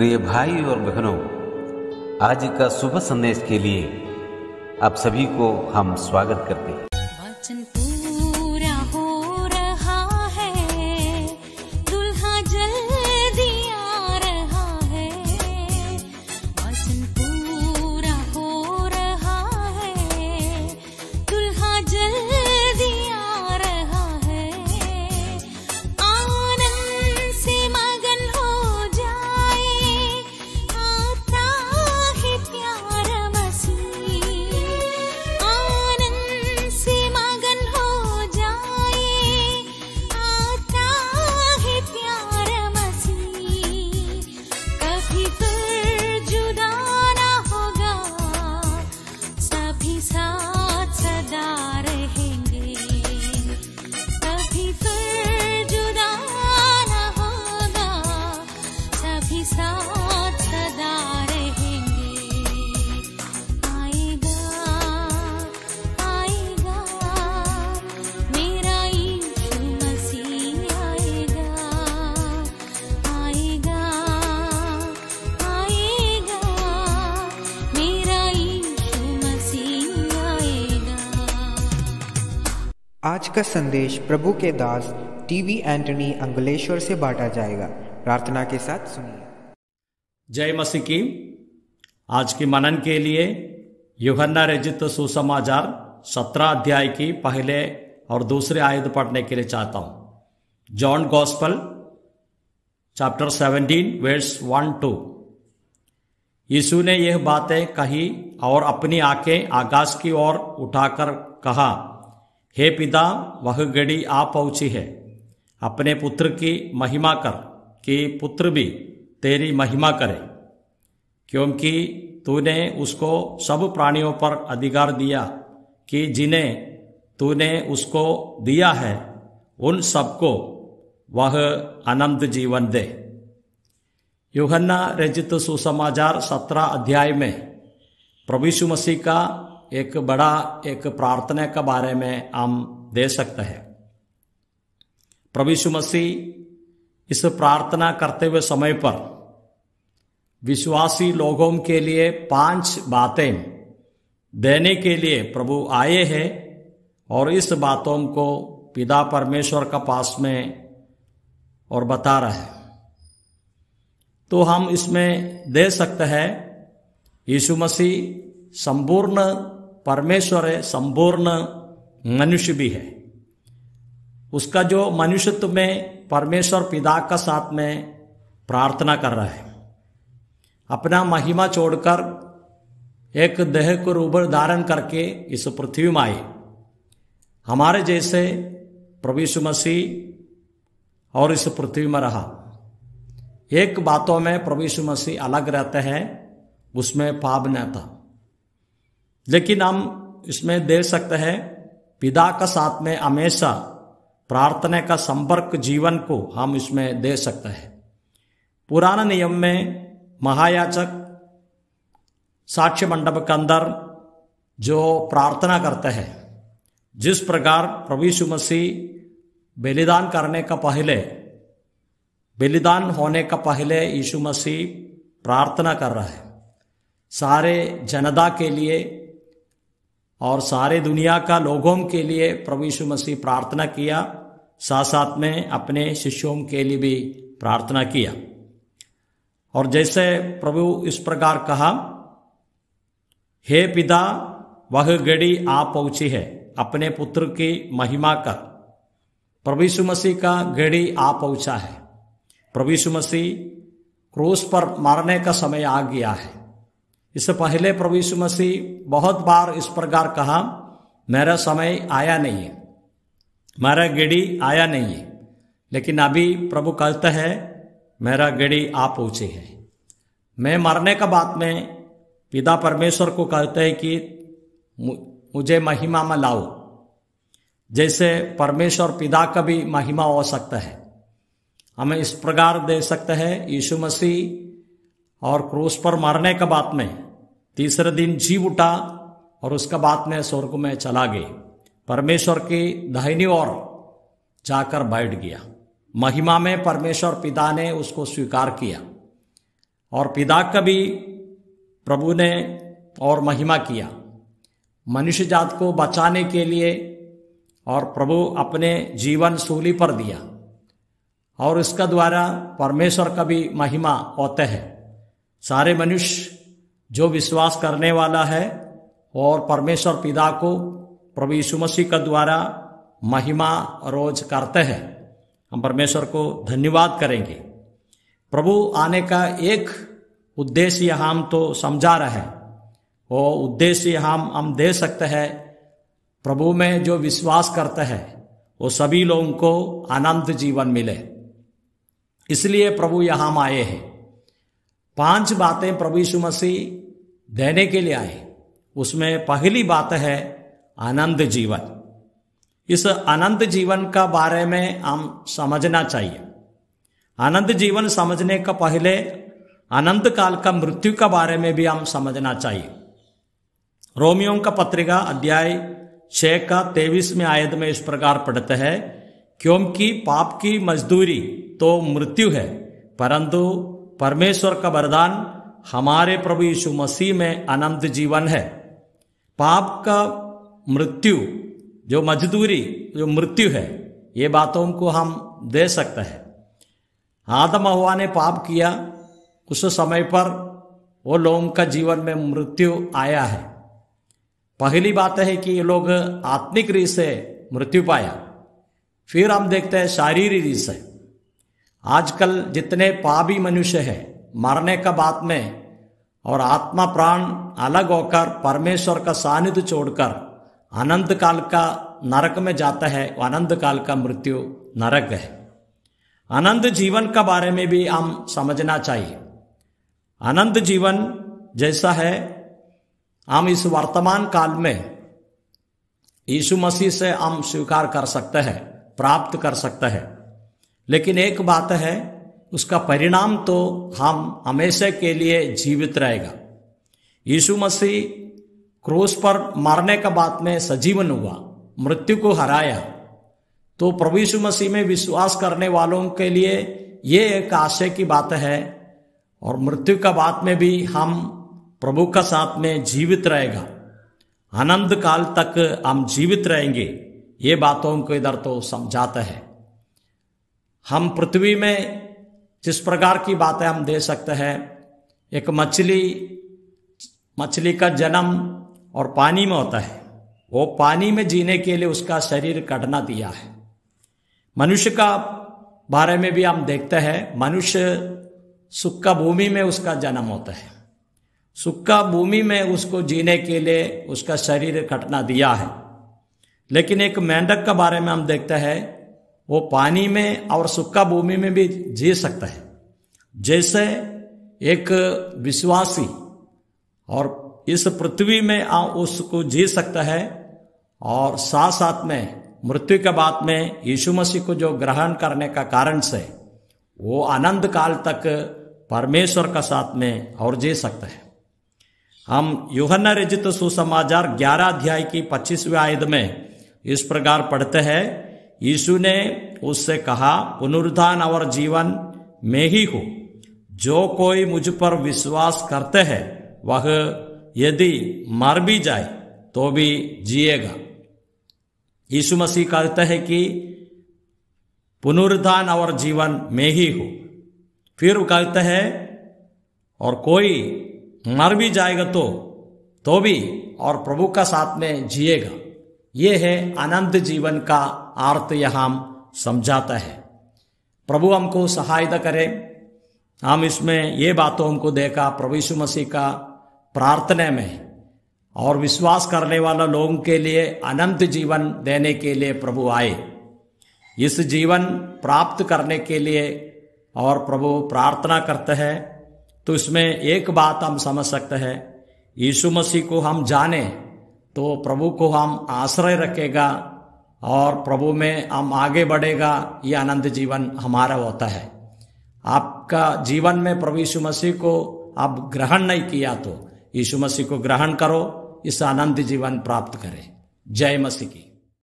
प्रिय भाई और बहनों आज का शुभ संदेश के लिए आप सभी को हम स्वागत करते हैं आज का संदेश प्रभु के दास टीवी एंटनी अंगलेश्वर से बांटा जाएगा प्रार्थना के साथ सुनिए जय मसीह की आज की मनन के लिए युगन्ना रजित सुसमाचार सत्रह अध्याय की पहले और दूसरे आयुध पढ़ने के लिए चाहता हूं John Gospel chapter seventeen verse one two Yeshu ने यह बातें कही और अपनी आंखें आकाश की ओर उठाकर कहा हे पिता वह घड़ी आ पहुंची है अपने पुत्र की महिमा कर कि पुत्र भी तेरी महिमा करे क्योंकि तूने उसको सब प्राणियों पर अधिकार दिया कि जिन्हें तूने उसको दिया है उन सबको वह अनंत जीवन दे युहन्ना रचित सुसमाचार सत्रह अध्याय में प्रभुषु मसीह का एक बड़ा एक प्रार्थना के बारे में हम दे सकते हैं प्रभु यीशु मसीह इस प्रार्थना करते हुए समय पर विश्वासी लोगों के लिए पांच बातें देने के लिए प्रभु आए हैं और इस बातों को पिता परमेश्वर का पास में और बता रहा है तो हम इसमें दे सकते हैं यीशु मसीह संपूर्ण परमेश्वर है संपूर्ण मनुष्य भी है उसका जो मनुष्यत्व में परमेश्वर पिता का साथ में प्रार्थना कर रहा है अपना महिमा छोड़कर एक देह को रूबर धारण करके इस पृथ्वी में आए हमारे जैसे प्रभु मसीह और इस पृथ्वी में रहा एक बातों में प्रभु मसीह अलग रहते हैं उसमें पाप न था लेकिन हम इसमें दे सकते हैं पिता का साथ में हमेशा प्रार्थना का संपर्क जीवन को हम इसमें दे सकते हैं पुराना नियम में महायाचक साक्ष्य मंडप के अंदर जो प्रार्थना करते हैं जिस प्रकार प्रभु यीशु मसीह बलिदान करने का पहले बलिदान होने का पहले यीशु मसीह प्रार्थना कर रहा है सारे जनता के लिए और सारे दुनिया का लोगों के लिए प्रभु यीशु मसीह प्रार्थना किया साथ साथ में अपने शिष्यों के लिए भी प्रार्थना किया और जैसे प्रभु इस प्रकार कहा हे पिता वह घड़ी आ पहुंची है अपने पुत्र की महिमा कर प्रभु यीशु मसीह का घड़ी आ पहुंचा है प्रभु यीशु मसीह क्रूस पर मारने का समय आ गया है इससे पहले प्रभु यीशु मसीह बहुत बार इस प्रकार कहा मेरा समय आया नहीं है मेरा गेड़ी आया नहीं है लेकिन अभी प्रभु कहते हैं मेरा गेड़ी आ पहुंचे है मैं मरने का बाद में पिता परमेश्वर को कहते हैं कि मुझे महिमा में लाओ जैसे परमेश्वर पिता का भी महिमा हो सकता है हमें इस प्रकार दे सकते हैं यीशु मसीह और क्रूस पर मरने के बाद में तीसरे दिन जीव उठा और उसके बाद में स्वर्ग में चला गए परमेश्वर की दाहिनी ओर जाकर बैठ गया महिमा में परमेश्वर पिता ने उसको स्वीकार किया और पिता का भी प्रभु ने और महिमा किया मनुष्य जात को बचाने के लिए और प्रभु अपने जीवन सूली पर दिया और इसका द्वारा परमेश्वर का भी महिमा होते हैं सारे मनुष्य जो विश्वास करने वाला है और परमेश्वर पिता को प्रभु यीशु मसीह का द्वारा महिमा रोज करते हैं हम परमेश्वर को धन्यवाद करेंगे प्रभु आने का एक उद्देश्य हम तो समझा रहे हैं वो उद्देश्य हम हम दे सकते हैं प्रभु में जो विश्वास करते हैं वो सभी लोगों को आनंद जीवन मिले इसलिए प्रभु यहाँ आए हैं पांच बातें प्रभु यीशु मसीह देने के लिए आए उसमें पहली बात है आनंद जीवन इस आनंद जीवन का बारे में हम समझना चाहिए आनंद जीवन समझने का पहले अनंत काल का मृत्यु का बारे में भी हम समझना चाहिए रोमियो का पत्रिका अध्याय छः का तेईस में आयत में इस प्रकार पढ़ते हैं क्योंकि पाप की मजदूरी तो मृत्यु है परंतु परमेश्वर का वरदान हमारे प्रभु यीशु मसीह में अनंत जीवन है पाप का मृत्यु जो मजदूरी जो मृत्यु है ये बातों को हम दे सकते हैं आदम हवा ने पाप किया उस समय पर वो लोगों का जीवन में मृत्यु आया है पहली बात है कि ये लोग आत्मिक रीत से मृत्यु पाया फिर हम देखते हैं शारीरिक रीत से आजकल जितने पापी मनुष्य है मरने का बाद में और आत्मा प्राण अलग होकर परमेश्वर का सानिध्य छोड़कर अनंत काल का नरक में जाता है अनंत काल का मृत्यु नरक है अनंत जीवन का बारे में भी हम समझना चाहिए अनंत जीवन जैसा है हम इस वर्तमान काल में यीशु मसीह से हम स्वीकार कर सकते हैं प्राप्त कर सकते हैं लेकिन एक बात है उसका परिणाम तो हम हमेशा के लिए जीवित रहेगा यीशु मसीह क्रोस पर मारने का बात में सजीवन हुआ मृत्यु को हराया तो प्रभु यीशु मसीह में विश्वास करने वालों के लिए ये एक आशय की बात है और मृत्यु का बात में भी हम प्रभु का साथ में जीवित रहेगा आनंद काल तक हम जीवित रहेंगे ये बातों को इधर तो समझाता है हम पृथ्वी में जिस प्रकार की बातें हम दे सकते हैं एक मछली मछली का जन्म और पानी में होता है वो पानी में जीने के लिए उसका शरीर कटना दिया है मनुष्य का बारे में भी हम देखते हैं मनुष्य सुक्का भूमि में उसका जन्म होता है सुक्का भूमि में उसको जीने के लिए उसका शरीर कटना दिया है लेकिन एक मेंढक का बारे में हम देखते हैं वो पानी में और सुक्का भूमि में भी जी सकता है जैसे एक विश्वासी और इस पृथ्वी में उसको जी सकता है और साथ साथ में मृत्यु के बाद में यीशु मसीह को जो ग्रहण करने का कारण से वो अनंत काल तक परमेश्वर का साथ में और जी सकता है हम युहन रजित सुसमाचार ग्यारह अध्याय की पच्चीसवें आयद में इस प्रकार पढ़ते हैं यीशु ने उससे कहा पुनरुत्थान और जीवन में ही हो जो कोई मुझ पर विश्वास करते हैं वह यदि मर भी जाए तो भी जिएगा यीशु मसीह कहते हैं कि पुनरुत्थान और जीवन में ही हो फिर कहते हैं और कोई मर भी जाएगा तो तो भी और प्रभु का साथ में जिएगा यह है अनंत जीवन का अर्थ यह हम समझाता है प्रभु हमको सहायता करे हम इसमें ये बातों हमको देखा प्रभु यीशु मसीह का प्रार्थना में और विश्वास करने वाले लोगों के लिए अनंत जीवन देने के लिए प्रभु आए इस जीवन प्राप्त करने के लिए और प्रभु प्रार्थना करते हैं तो इसमें एक बात हम समझ सकते हैं यीशु मसीह को हम जाने तो प्रभु को हम आश्रय रखेगा और प्रभु में हम आगे बढ़ेगा ये आनंद जीवन हमारा होता है आपका जीवन में प्रभु यीशु मसीह को आप ग्रहण नहीं किया तो यीशु मसीह को ग्रहण करो इस आनंद जीवन प्राप्त करें जय मसीह की